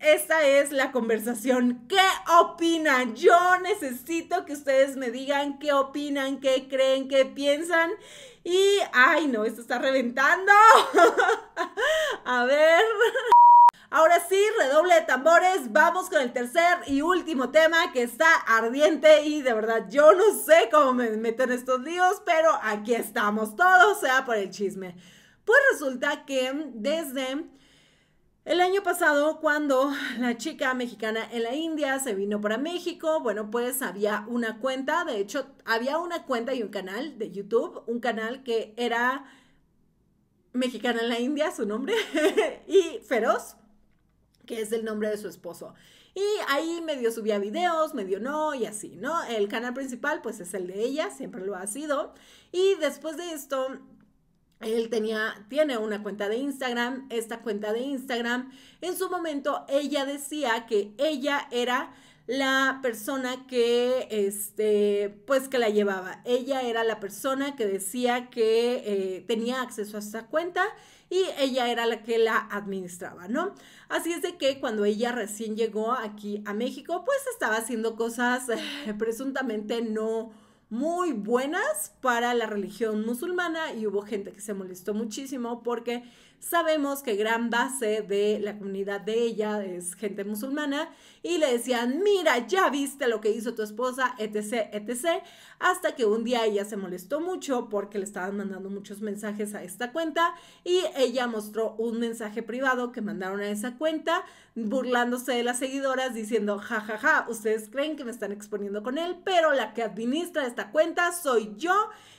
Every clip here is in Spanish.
esta es la conversación. ¿Qué opinan? Yo necesito que ustedes me digan qué opinan, qué creen, qué piensan. Y, ay, no, esto está reventando. A ver. Ahora sí, redoble de tambores, vamos con el tercer y último tema que está ardiente y de verdad yo no sé cómo me meten estos líos, pero aquí estamos, todos sea por el chisme. Pues resulta que desde el año pasado, cuando la chica mexicana en la India se vino para México, bueno, pues había una cuenta, de hecho, había una cuenta y un canal de YouTube, un canal que era mexicana en la India, su nombre, y Feroz, que es el nombre de su esposo. Y ahí medio subía videos, medio no, y así, ¿no? El canal principal, pues es el de ella, siempre lo ha sido. Y después de esto, él tenía, tiene una cuenta de Instagram. Esta cuenta de Instagram, en su momento, ella decía que ella era la persona que, este, pues que la llevaba. Ella era la persona que decía que eh, tenía acceso a esta cuenta y ella era la que la administraba, ¿no? Así es de que cuando ella recién llegó aquí a México, pues estaba haciendo cosas eh, presuntamente no muy buenas para la religión musulmana y hubo gente que se molestó muchísimo porque Sabemos que gran base de la comunidad de ella es gente musulmana y le decían, mira, ya viste lo que hizo tu esposa, etc., etc., hasta que un día ella se molestó mucho porque le estaban mandando muchos mensajes a esta cuenta y ella mostró un mensaje privado que mandaron a esa cuenta burlándose de las seguidoras diciendo, jajaja, ja, ja, ustedes creen que me están exponiendo con él, pero la que administra esta cuenta soy yo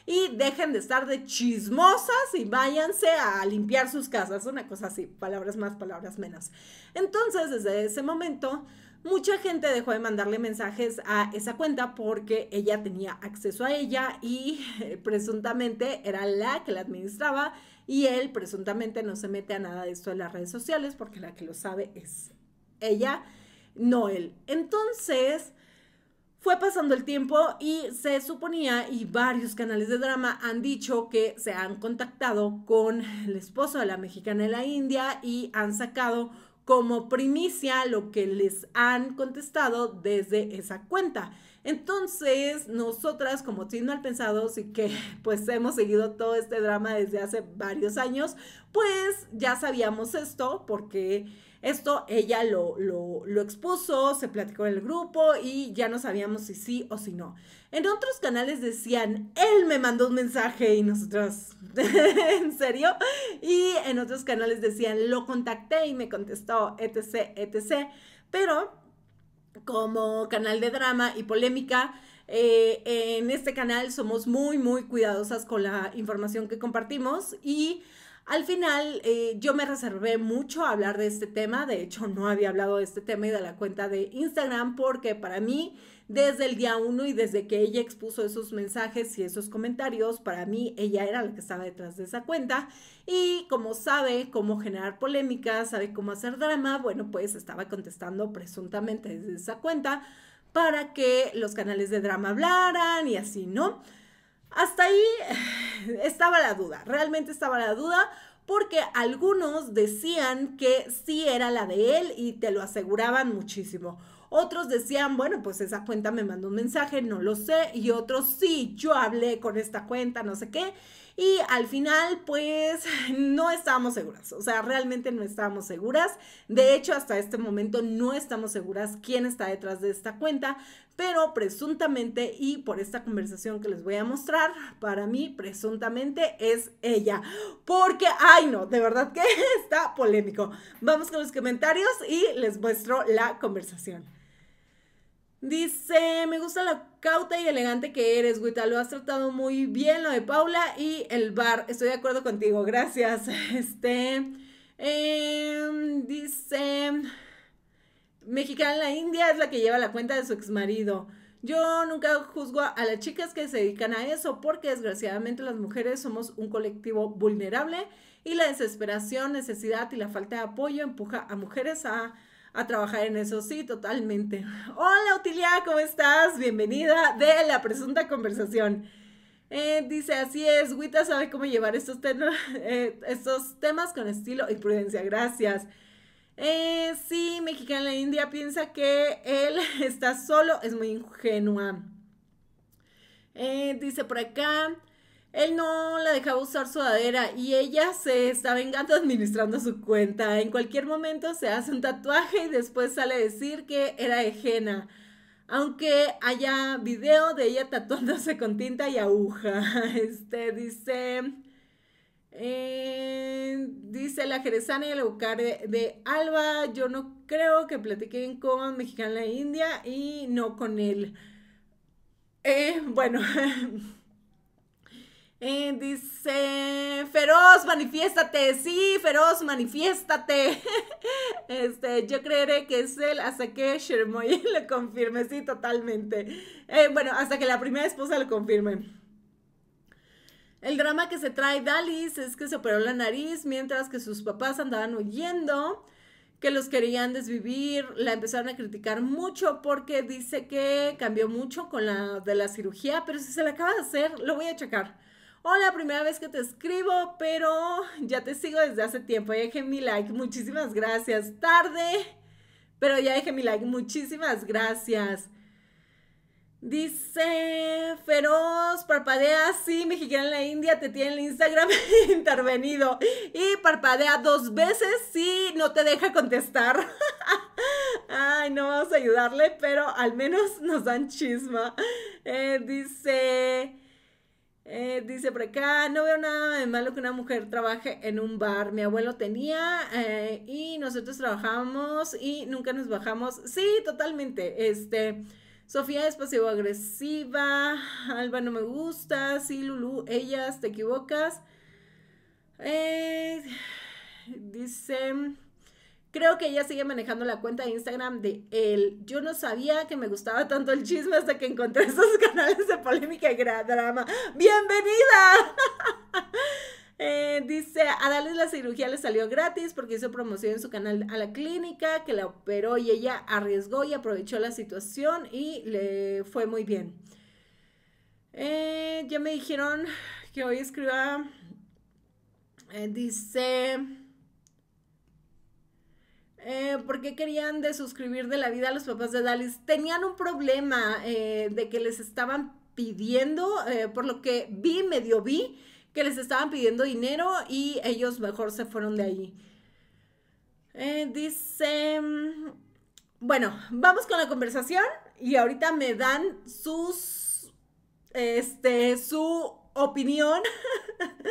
y dejen de estar de chismosas y váyanse a limpiar sus casas, una cosa así, palabras más, palabras menos. Entonces, desde ese momento, mucha gente dejó de mandarle mensajes a esa cuenta porque ella tenía acceso a ella y eh, presuntamente era la que la administraba y él presuntamente no se mete a nada de esto en las redes sociales porque la que lo sabe es ella, no él. Entonces, fue pasando el tiempo y se suponía, y varios canales de drama han dicho que se han contactado con el esposo de la mexicana en la India y han sacado como primicia lo que les han contestado desde esa cuenta. Entonces, nosotras como Team Mal Pensados y que pues hemos seguido todo este drama desde hace varios años, pues ya sabíamos esto porque esto ella lo, expuso, se platicó en el grupo y ya no sabíamos si sí o si no. En otros canales decían, él me mandó un mensaje y nosotros, ¿en serio? Y en otros canales decían, lo contacté y me contestó, etc, etc. Pero como canal de drama y polémica, eh, en este canal somos muy, muy cuidadosas con la información que compartimos y al final, eh, yo me reservé mucho a hablar de este tema. De hecho, no había hablado de este tema y de la cuenta de Instagram porque para mí, desde el día uno y desde que ella expuso esos mensajes y esos comentarios, para mí ella era la que estaba detrás de esa cuenta. Y como sabe cómo generar polémicas, sabe cómo hacer drama, bueno, pues estaba contestando presuntamente desde esa cuenta para que los canales de drama hablaran y así, ¿no? Hasta ahí estaba la duda, realmente estaba la duda porque algunos decían que sí era la de él y te lo aseguraban muchísimo. Otros decían, bueno, pues esa cuenta me mandó un mensaje, no lo sé. Y otros, sí, yo hablé con esta cuenta, no sé qué. Y al final, pues no estábamos seguras, o sea, realmente no estábamos seguras. De hecho, hasta este momento no estamos seguras quién está detrás de esta cuenta, pero presuntamente y por esta conversación que les voy a mostrar, para mí presuntamente es ella. Porque, ay no, de verdad que está polémico. Vamos con los comentarios y les muestro la conversación. Dice, me gusta la cauta y elegante que eres, güita Lo has tratado muy bien, lo de Paula y el bar. Estoy de acuerdo contigo, gracias. Este, em, dice, mexicana en la India es la que lleva la cuenta de su exmarido. Yo nunca juzgo a las chicas que se dedican a eso porque desgraciadamente las mujeres somos un colectivo vulnerable y la desesperación, necesidad y la falta de apoyo empuja a mujeres a a trabajar en eso, sí, totalmente. Hola, Utilia, ¿cómo estás? Bienvenida de la presunta conversación. Eh, dice, así es, guita sabe cómo llevar eh, estos, temas con estilo y prudencia, gracias. Eh, sí, mexicana India piensa que él está solo, es muy ingenua. dice por acá, él no la dejaba usar sudadera y ella se está vengando administrando su cuenta. En cualquier momento se hace un tatuaje y después sale a decir que era ajena. Aunque haya video de ella tatuándose con tinta y aguja. Este dice. Eh, dice la jerezana y el Eucar de, Alba. Yo no creo que platiquen con Mexicana India y no con él. Eh, bueno. Eh, dice, feroz, manifiéstate, sí, feroz, manifiéstate. este, yo creeré que es él hasta que Shermoy le confirme, sí, totalmente. Eh, bueno, hasta que la primera esposa lo confirme. El drama que se trae Dalis es que se operó la nariz mientras que sus papás andaban huyendo, que los querían desvivir, la empezaron a criticar mucho porque dice que cambió mucho con la de la cirugía, pero si se la acaba de hacer, lo voy a checar hola, primera vez que te escribo, pero ya te sigo desde hace tiempo, ya dejé mi like, muchísimas gracias, tarde, pero ya dejé mi like, muchísimas gracias. Dice, feroz, parpadea, sí, mexicana en la India, te tiene el Instagram intervenido. Y parpadea dos veces, sí, no te deja contestar. Ay, no vamos a ayudarle, pero al menos nos dan chisma. Eh, dice, eh, dice por acá, no veo nada de malo que una mujer trabaje en un bar. Mi abuelo tenía eh, y nosotros trabajamos y nunca nos bajamos. Sí, totalmente. Este, Sofía es pasivo-agresiva. Alba no me gusta. Sí, Lulu, ellas, te equivocas. Eh, dice... Creo que ella sigue manejando la cuenta de Instagram de él. Yo no sabía que me gustaba tanto el chisme hasta que encontré esos canales de polémica y drama. ¡Bienvenida! Eh, dice, a darles la cirugía le salió gratis porque hizo promoción en su canal a la clínica que la operó y ella arriesgó y aprovechó la situación y le fue muy bien. Eh, ya me dijeron que hoy escriba, eh, dice... Eh, por qué querían desuscribir de la vida a los papás de Dallas. Tenían un problema eh, de que les estaban pidiendo, eh, por lo que vi, medio vi, que les estaban pidiendo dinero y ellos mejor se fueron de allí. dice, bueno, vamos con la conversación y ahorita me dan sus, este, su opinión,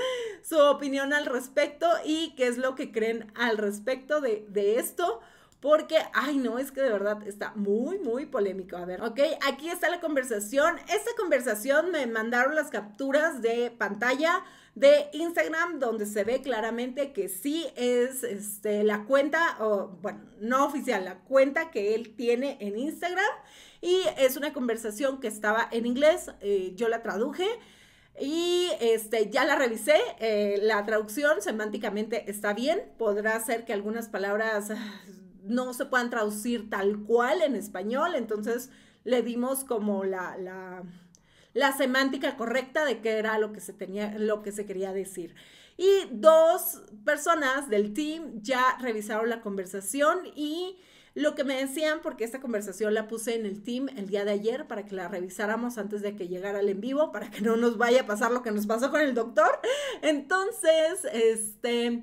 su opinión al respecto y qué es lo que creen al respecto de, esto porque, ay no, es que de verdad está muy, muy polémico. A ver, ok, aquí está la conversación. Esta conversación me mandaron las capturas de pantalla de Instagram, donde se ve claramente que sí es este, la cuenta, o, bueno, no oficial, la cuenta que él tiene en Instagram. Y es una conversación que estaba en inglés, eh, yo la traduje. Y este, ya la revisé, eh, la traducción semánticamente está bien, podrá ser que algunas palabras ah, no se puedan traducir tal cual en español, entonces le dimos como la, semántica correcta de qué era lo que se, tenía, lo que se quería decir. Y dos personas del team ya revisaron la conversación y lo que me decían, porque esta conversación la puse en el team el día de ayer para que la revisáramos antes de que llegara el en vivo, para que no nos vaya a pasar lo que nos pasó con el doctor. Entonces, este...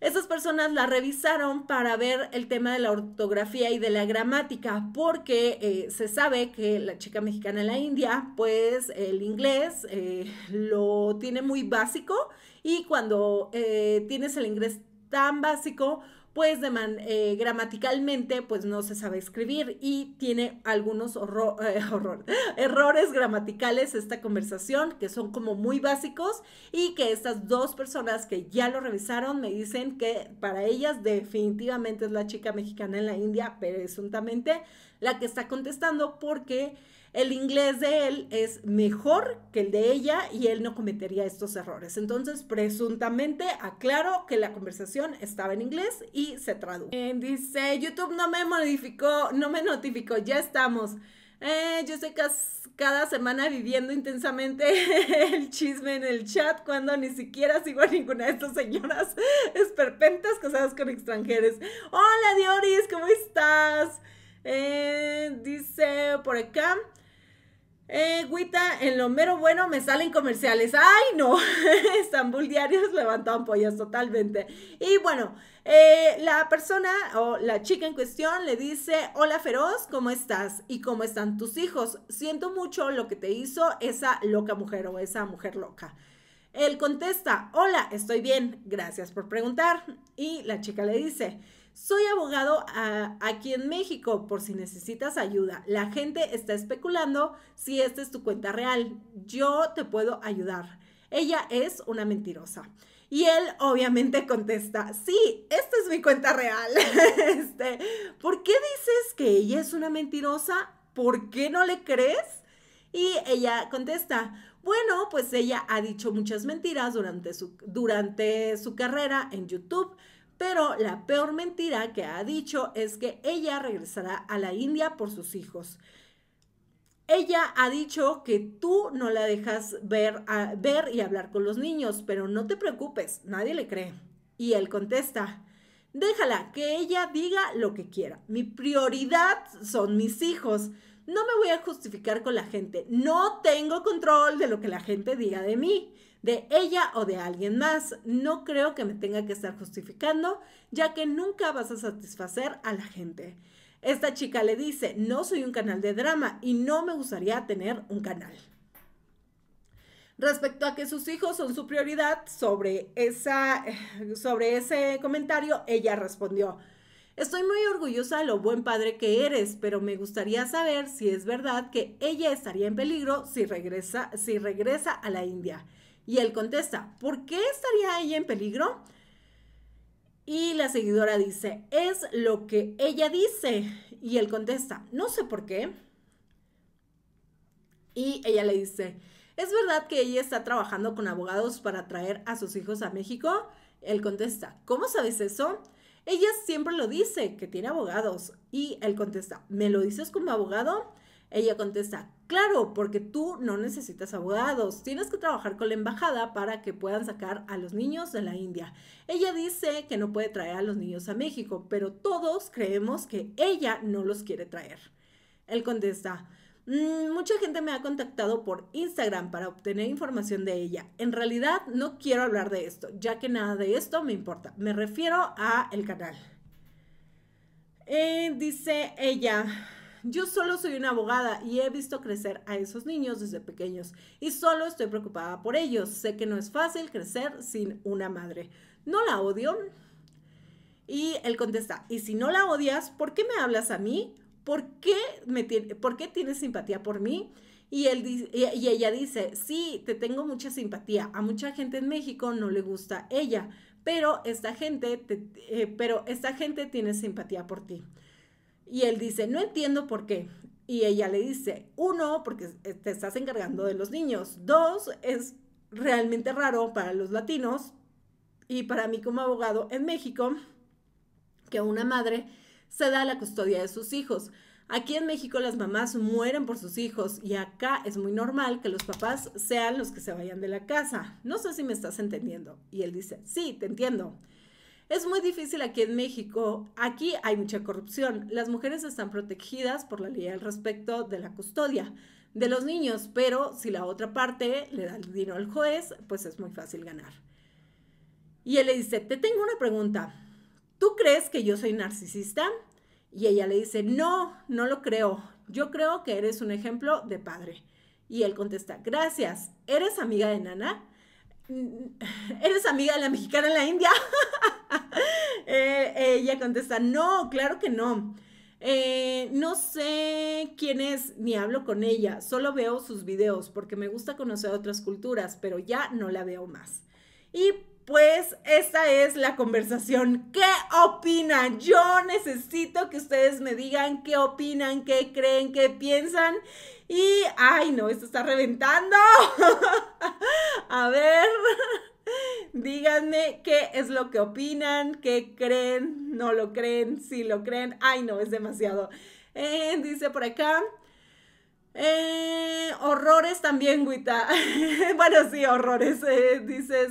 Esas personas la revisaron para ver el tema de la ortografía y de la gramática, porque eh, se sabe que la chica mexicana en la India, pues el inglés eh, lo tiene muy básico y cuando eh, tienes el inglés tan básico, pues eh, gramaticalmente pues no se sabe escribir y tiene algunos eh, errores gramaticales esta conversación que son como muy básicos y que estas dos personas que ya lo revisaron me dicen que para ellas definitivamente es la chica mexicana en la India, presuntamente, la que está contestando porque el inglés de él es mejor que el de ella y él no cometería estos errores. Entonces, presuntamente aclaro que la conversación estaba en inglés y se tradujo. dice, YouTube no me modificó, no me notificó, ya estamos. Eh, yo sé que cada semana viviendo intensamente el chisme en el chat cuando ni siquiera sigo a ninguna de estas señoras esperpentas casadas con extranjeros. Hola Dioris, ¿cómo estás? Eh, dice por acá. Eh, Guita, en lo mero bueno me salen comerciales. ¡Ay, no! Estambul Diarios levantó ampollas totalmente. Y bueno, eh, la persona o la chica en cuestión le dice, hola Feroz, ¿cómo estás? ¿Y cómo están tus hijos? Siento mucho lo que te hizo esa loca mujer o esa mujer loca. Él contesta, hola, estoy bien, gracias por preguntar. Y la chica le dice, soy abogado ah, aquí en México por si necesitas ayuda. La gente está especulando si esta es tu cuenta real. Yo te puedo ayudar. Ella es una mentirosa. Y él obviamente contesta, sí, esta es mi cuenta real. Este, ¿Por qué dices que ella es una mentirosa? ¿Por qué no le crees? Y ella contesta, bueno, pues ella ha dicho muchas mentiras durante su, durante su carrera en YouTube pero la peor mentira que ha dicho es que ella regresará a la India por sus hijos. Ella ha dicho que tú no la dejas ver, ver y hablar con los niños, pero no te preocupes, nadie le cree. Y él contesta, déjala que ella diga lo que quiera. Mi prioridad son mis hijos. No me voy a justificar con la gente. No tengo control de lo que la gente diga de mí de ella o de alguien más. No creo que me tenga que estar justificando, ya que nunca vas a satisfacer a la gente. Esta chica le dice, no soy un canal de drama y no me gustaría tener un canal. Respecto a que sus hijos son su prioridad, sobre, esa, eh, sobre ese comentario ella respondió, estoy muy orgullosa de lo buen padre que eres, pero me gustaría saber si es verdad que ella estaría en peligro si regresa, si regresa a la India. Y él contesta, ¿por qué estaría ella en peligro? Y la seguidora dice, es lo que ella dice. Y él contesta, no sé por qué. Y ella le dice, ¿es verdad que ella está trabajando con abogados para traer a sus hijos a México? Él contesta, ¿cómo sabes eso? Ella siempre lo dice, que tiene abogados. Y él contesta, ¿me lo dices como abogado? Ella contesta, claro, porque tú no necesitas abogados, tienes que trabajar con la embajada para que puedan sacar a los niños de la India. Ella dice que no puede traer a los niños a México, pero todos creemos que ella no los quiere traer. Él contesta, mm, Mucha gente me ha contactado por Instagram para obtener información de ella. En realidad no quiero hablar de esto, ya que nada de esto me importa. Me refiero a el canal. Eh, dice ella, yo solo soy una abogada y he visto crecer a esos niños desde pequeños y solo estoy preocupada por ellos. Sé que no es fácil crecer sin una madre. ¿No la odio? Y él contesta, ¿y si no la odias, por qué me hablas a mí? ¿Por qué, me tienes simpatía por mí? Y, ella dice, sí, te tengo mucha simpatía. A mucha gente en México no le gusta ella, pero esta gente, eh, pero esta gente tiene simpatía por ti. Y él dice, no entiendo por qué. Y ella le dice, uno, porque te estás encargando de los niños. Dos, es realmente raro para los latinos y para mí como abogado en México que una madre se da la custodia de sus hijos. Aquí en México las mamás mueren por sus hijos y acá es muy normal que los papás sean los que se vayan de la casa. No sé si me estás entendiendo. Y él dice, sí, te entiendo. Es muy difícil aquí en México. Aquí hay mucha corrupción. Las mujeres están protegidas por la ley al respecto de la custodia de los niños, pero si la otra parte le da el dinero al juez, pues es muy fácil ganar. Y él le dice, te tengo una pregunta. ¿Tú crees que yo soy narcisista? Y ella le dice, no, no lo creo. Yo creo que eres un ejemplo de padre. Y él contesta, gracias. ¿Eres amiga de Nana? ¿Eres amiga de la mexicana en la India? Eh, ella contesta, no, claro que no. Eh, no sé quién es ni hablo con ella, solo veo sus videos porque me gusta conocer otras culturas, pero ya no la veo más. Y pues esta es la conversación. ¿Qué opinan? Yo necesito que ustedes me digan qué opinan, qué creen, qué piensan. Y, ay, no, esto está reventando. A ver, díganme qué es lo que opinan, qué creen, no lo creen, si sí lo creen. Ay, no, es demasiado. Eh, dice por acá. Eh, horrores también, Guita. bueno, sí, horrores. Eh, dice,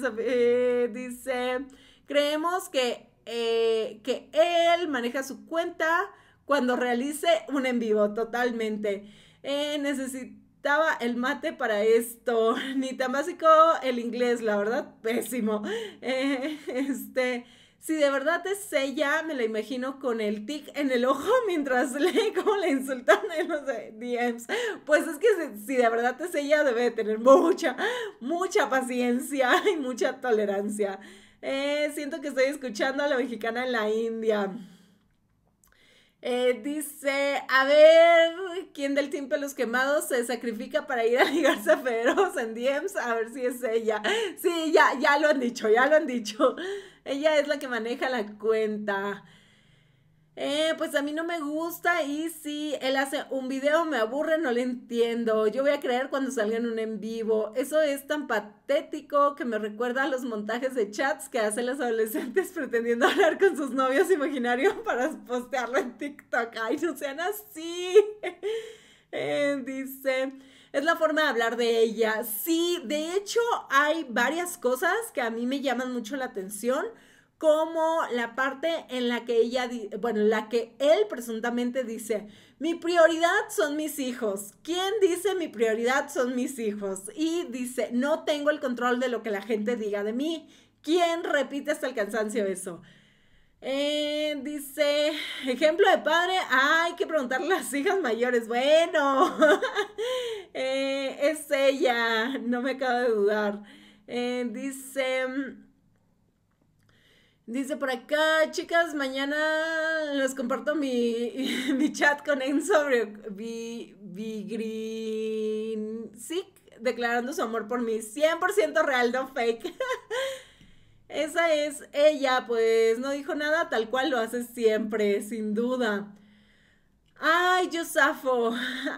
dice, creemos que, que él maneja su cuenta cuando realice un en vivo, totalmente. Eh, necesitaba el mate para esto. Ni tan básico el inglés, la verdad, pésimo. Eh, este. Si de verdad es ella, me la imagino con el tic en el ojo mientras lee como la insultan en los eh, DMs. Pues es que si, de verdad es ella, debe tener mucha, mucha paciencia y mucha tolerancia. Eh, siento que estoy escuchando a la mexicana en la India. Eh, dice, a ver, ¿quién del Team Pelos Quemados se sacrifica para ir a ligarse a Federos en DMs? A ver si es ella. Sí, ya, ya lo han dicho, ya lo han dicho. Ella es la que maneja la cuenta. Eh, pues a mí no me gusta y si él hace un video me aburre, no le entiendo. Yo voy a creer cuando salga en un en vivo. Eso es tan patético que me recuerda a los montajes de chats que hacen los adolescentes pretendiendo hablar con sus novios imaginarios para postearlo en TikTok. Ay, no sean así. Eh, dice, es la forma de hablar de ella. Sí, de hecho hay varias cosas que a mí me llaman mucho la atención como la parte en la que ella, bueno, la que él presuntamente dice, mi prioridad son mis hijos. ¿Quién dice mi prioridad son mis hijos? Y dice, no tengo el control de lo que la gente diga de mí. ¿Quién repite hasta el cansancio eso? Eh, dice, ejemplo de padre, hay que preguntarle a las hijas mayores. Bueno, eh, es ella, no me acabo de dudar. Eh, dice... Dice por acá, chicas, mañana les comparto mi, chat con Green, sí, declarando su amor por mí. 100% real, no fake. Esa es ella, pues no dijo nada, tal cual lo hace siempre, sin duda. Ay, yo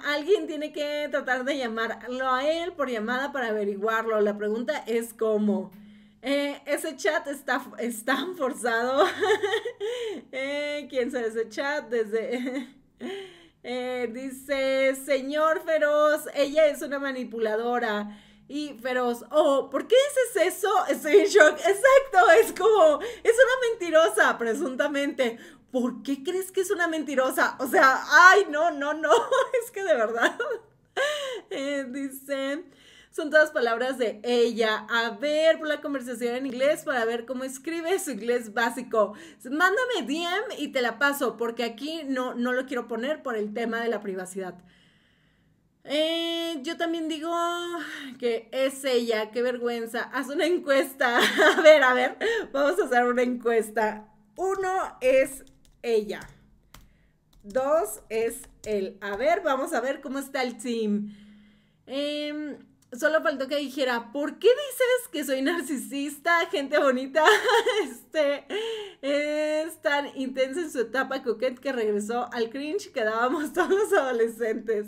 Alguien tiene que tratar de llamarlo a él por llamada para averiguarlo. La pregunta es cómo. Eh, ese chat está, está forzado. Eh, ¿Quién sabe ese chat? Desde. Eh, dice, señor feroz, ella es una manipuladora y feroz. Oh, ¿por qué dices eso? Estoy en shock. Exacto, es como, es una mentirosa, presuntamente. ¿Por qué crees que es una mentirosa? O sea, ay, no, no, no, es que de verdad. dice, son todas palabras de ella. A ver por la conversación en inglés para ver cómo escribe su inglés básico. Mándame DM y te la paso porque aquí no, no lo quiero poner por el tema de la privacidad. Eh, yo también digo que es ella, qué vergüenza. Haz una encuesta. A ver, a ver, vamos a hacer una encuesta. Uno es ella. Dos es él. A ver, vamos a ver cómo está el team. Em, solo faltó que dijera, ¿por qué dices que soy narcisista, gente bonita? Este, es tan intensa en su etapa coquet que regresó al cringe que dábamos todos los adolescentes.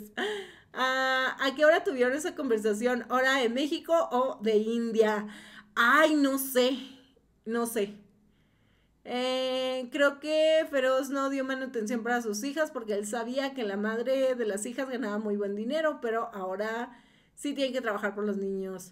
Ah, ¿A qué hora tuvieron esa conversación? ¿Hora de México o de India? Ay, no sé, no sé. Eh, creo que Feroz no dio manutención para sus hijas porque él sabía que la madre de las hijas ganaba muy buen dinero, pero ahora Sí tienen que trabajar por los niños.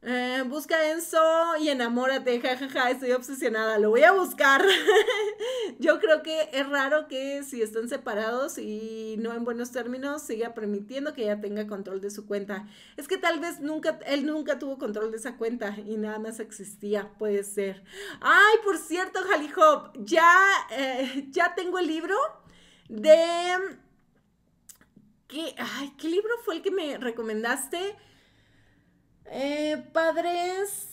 Eh, busca Enzo y enamórate, jajaja, ja, ja, estoy obsesionada, lo voy a buscar. Yo creo que es raro que si están separados y no en buenos términos, siga permitiendo que ella tenga control de su cuenta. Es que tal vez nunca, él nunca tuvo control de esa cuenta y nada más existía, puede ser. Ay, por cierto, Jalihop, ya, eh, ya tengo el libro de ¿Qué, libro fue el que me recomendaste? Eh, padres.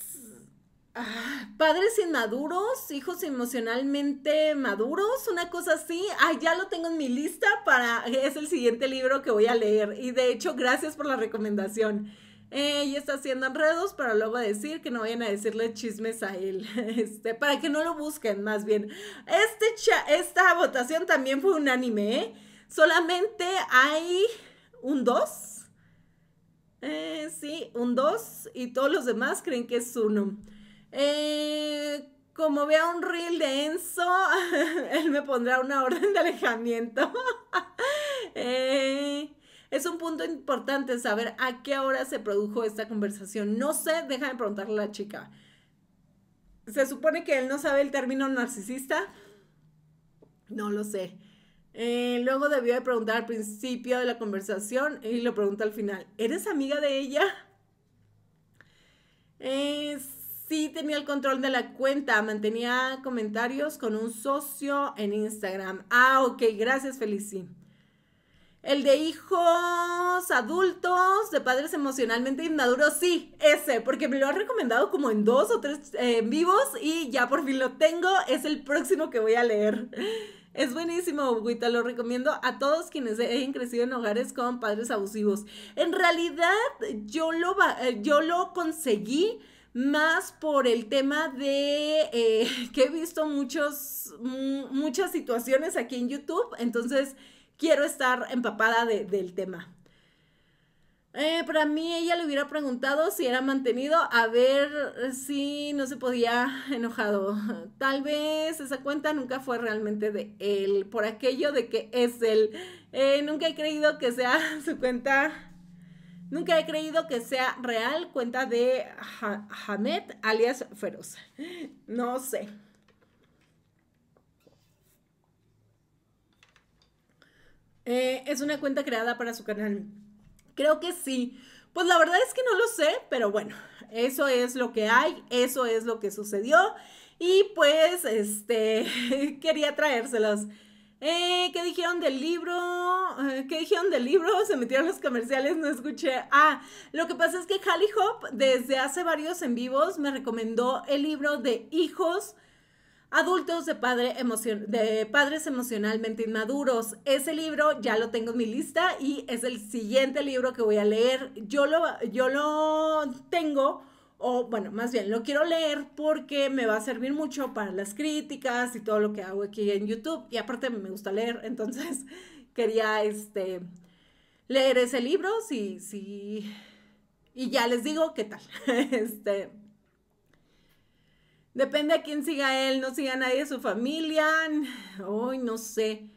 Ah, padres inmaduros, hijos emocionalmente maduros, una cosa así. ya lo tengo en mi lista para. Es el siguiente libro que voy a leer. Y de hecho, gracias por la recomendación. Ella eh, está haciendo enredos para luego decir que no vayan a decirle chismes a él, este, para que no lo busquen más bien. Este esta votación también fue unánime, ¿eh? Solamente hay un 2. Eh, sí, un 2 y todos los demás creen que es uno eh, como vea un reel de Enzo, él me pondrá una orden de alejamiento. Eh, es un punto importante saber a qué hora se produjo esta conversación. No sé, déjame preguntarle a la chica. ¿Se supone que él no sabe el término narcisista? No lo sé. Eh, luego debió de preguntar al principio de la conversación y lo pregunta al final. ¿Eres amiga de ella? Eh, sí tenía el control de la cuenta, mantenía comentarios con un socio en Instagram. Ah, ok, gracias Felici. El de hijos adultos, de padres emocionalmente inmaduros, sí, ese, porque me lo han recomendado como en dos o tres eh, vivos y ya por fin lo tengo, es el próximo que voy a leer. Es buenísimo, Buguita, lo recomiendo a todos quienes hayan crecido en hogares con padres abusivos. En realidad, yo lo, eh, yo lo conseguí más por el tema de eh, que he visto muchos, muchas situaciones aquí en YouTube, entonces quiero estar empapada del tema. Eh, para mí ella le hubiera preguntado si era mantenido a ver si no se podía enojado. Tal vez esa cuenta nunca fue realmente de él, por aquello de que es él. Eh, nunca he creído que sea su cuenta. Nunca he creído que sea real cuenta de ha alias Feroz. No sé. Eh, es una cuenta creada para su canal. Creo que sí. Pues la verdad es que no lo sé, pero bueno, eso es lo que hay, eso es lo que sucedió. Y pues, este, quería traérselos. Eh, ¿Qué dijeron del libro? Eh, ¿Qué dijeron del libro? Se metieron los comerciales, no escuché. Ah, lo que pasa es que Hallie Hop desde hace varios en vivos me recomendó el libro de Hijos Adultos de, padre de, padres emocionalmente inmaduros. Ese libro ya lo tengo en mi lista y es el siguiente libro que voy a leer. Yo lo, yo lo tengo, o bueno, más bien lo quiero leer porque me va a servir mucho para las críticas y todo lo que hago aquí en YouTube. Y aparte me gusta leer, entonces quería este, leer ese libro sí, sí, y ya les digo qué tal. Este, Depende a quién siga él, no siga a nadie de su familia. Hoy no sé.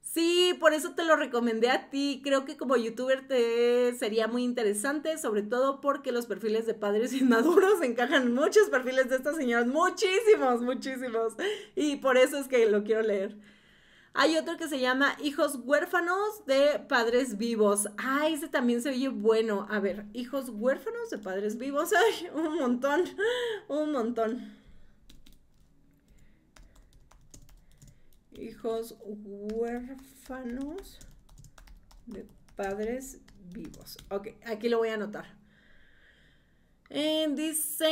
Sí, por eso te lo recomendé a ti. Creo que como youtuber te sería muy interesante, sobre todo porque los perfiles de padres inmaduros encajan muchos perfiles de estas señoras. Muchísimos, muchísimos. Y por eso es que lo quiero leer. Hay otro que se llama Hijos huérfanos de padres vivos. Ay, ese también se oye bueno. A ver, hijos huérfanos de padres vivos. Ay, un montón, un montón. hijos huérfanos de padres vivos. Ok, aquí lo voy a anotar. En eh, dice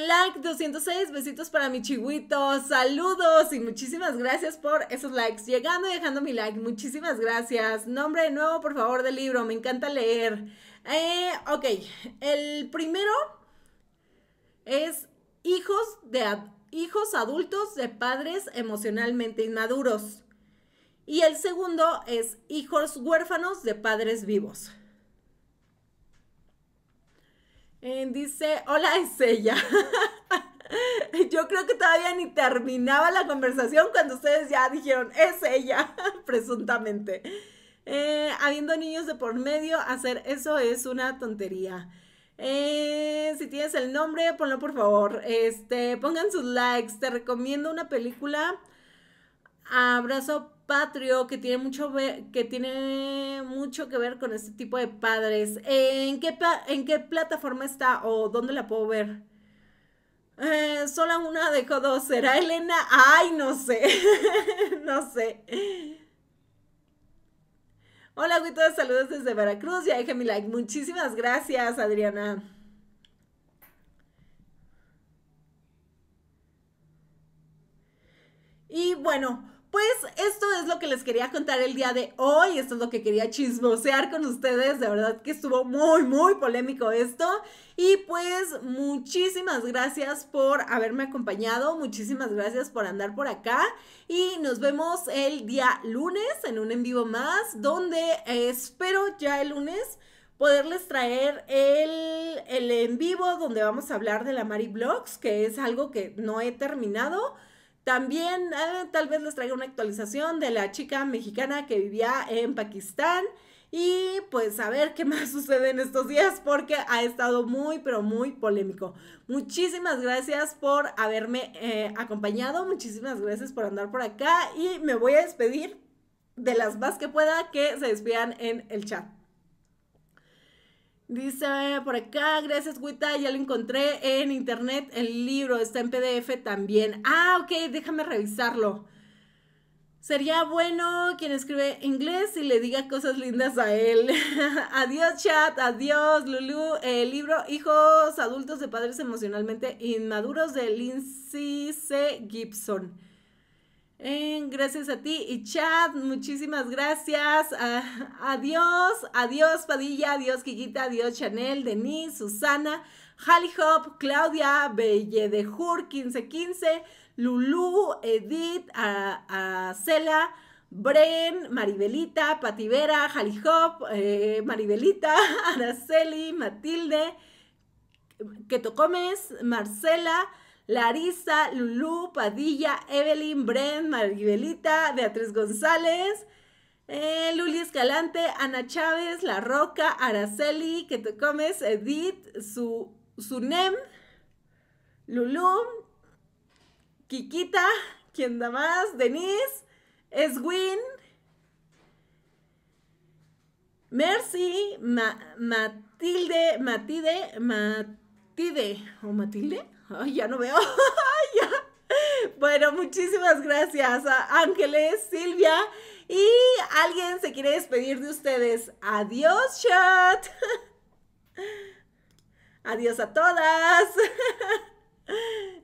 like 206, besitos para mi chihuito, saludos y muchísimas gracias por esos likes. Llegando y dejando mi like, muchísimas gracias. Nombre nuevo, por favor, del libro, me encanta leer. Eh, ok, el primero es Hijos de, hijos adultos de padres emocionalmente inmaduros. Y el segundo es hijos huérfanos de padres vivos. Eh, dice, hola, es ella. Yo creo que todavía ni terminaba la conversación cuando ustedes ya dijeron, es ella, presuntamente. Eh, habiendo niños de por medio, hacer eso es una tontería. Eh, si tienes el nombre, ponlo por favor. Este, pongan sus likes. Te recomiendo una película. Abrazo patrio que tiene mucho que tiene mucho que ver con este tipo de padres. ¿En qué, en qué plataforma está o dónde la puedo ver? Eh, solo una de dos. ¿Será Elena? Ay, no sé. no sé. Hola, todos saludos desde Veracruz. Ya dejé mi like. Muchísimas gracias, Adriana. Y bueno, pues esto es lo que les quería contar el día de hoy, esto es lo que quería chismosear con ustedes, de verdad que estuvo muy, muy polémico esto. Y pues muchísimas gracias por haberme acompañado, muchísimas gracias por andar por acá y nos vemos el día lunes en un en vivo más, donde espero ya el lunes poderles traer el, en vivo donde vamos a hablar de la Mari Blogs, que es algo que no he terminado también eh, tal vez les traiga una actualización de la chica mexicana que vivía en Pakistán. Y pues a ver qué más sucede en estos días porque ha estado muy, pero muy polémico. Muchísimas gracias por haberme eh, acompañado, muchísimas gracias por andar por acá y me voy a despedir de las más que pueda que se despidan en el chat. Dice por acá, gracias, Guita, ya lo encontré en internet, el libro está en PDF también. Ah, ok, déjame revisarlo. Sería bueno quien escribe inglés y le diga cosas lindas a él. adiós chat, adiós Lulu. El libro Hijos adultos de padres emocionalmente inmaduros de Lindsay C. Gibson gracias a ti y chat, muchísimas gracias. Ah, adiós, adiós Padilla, adiós Kikita, adiós Chanel, Denise, Susana, Claudia, Belle de Belledejur 1515, Lulu, Edith, a, Bren, Maribelita, Pativera, Hally eh, Maribelita, Araceli, Matilde, Keto Comes, Marcela, Larisa, Lulú, Padilla, Evelyn, Bren, Maribelita, Beatriz González, eh, Luli Escalante, Ana Chávez, La Roca, Araceli, que te comes, Edith, Su, Sunem, Lulú, Kikita, ¿Quién da más, Denise, Eswin, Mercy, Matilde, Matide, Matide, o Matilde, Ay, ya no veo. Bueno, muchísimas gracias a Ángeles, Silvia. Y alguien se quiere despedir de ustedes. Adiós, chat. Adiós a todas.